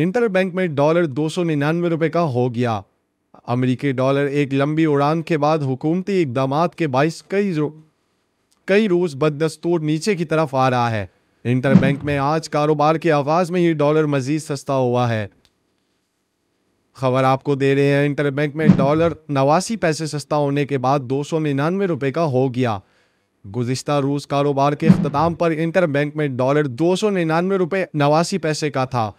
inter bank में dollar दो सौ निन्यानवे रुपये का हो गया अमेरिकी डॉलर एक लंबी उड़ान के बाद हुकूमती इकदाम के बाईस कई रो, कई रोज़ बदस्तूर नीचे की तरफ आ रहा है इंटर बैंक में आज कारोबार के आवाज में ही डॉलर मजीद सस्ता हुआ है खबर आपको दे रहे हैं इंटर बैंक में डॉलर नवासी पैसे सस्ता होने के बाद दो सौ निन्यानवे रुपये का हो गया गुज्त रूस कारोबार के अख्ताम पर इंटर बैंक में डॉलर दो सौ निन्यानवे रुपये नवासी पैसे का था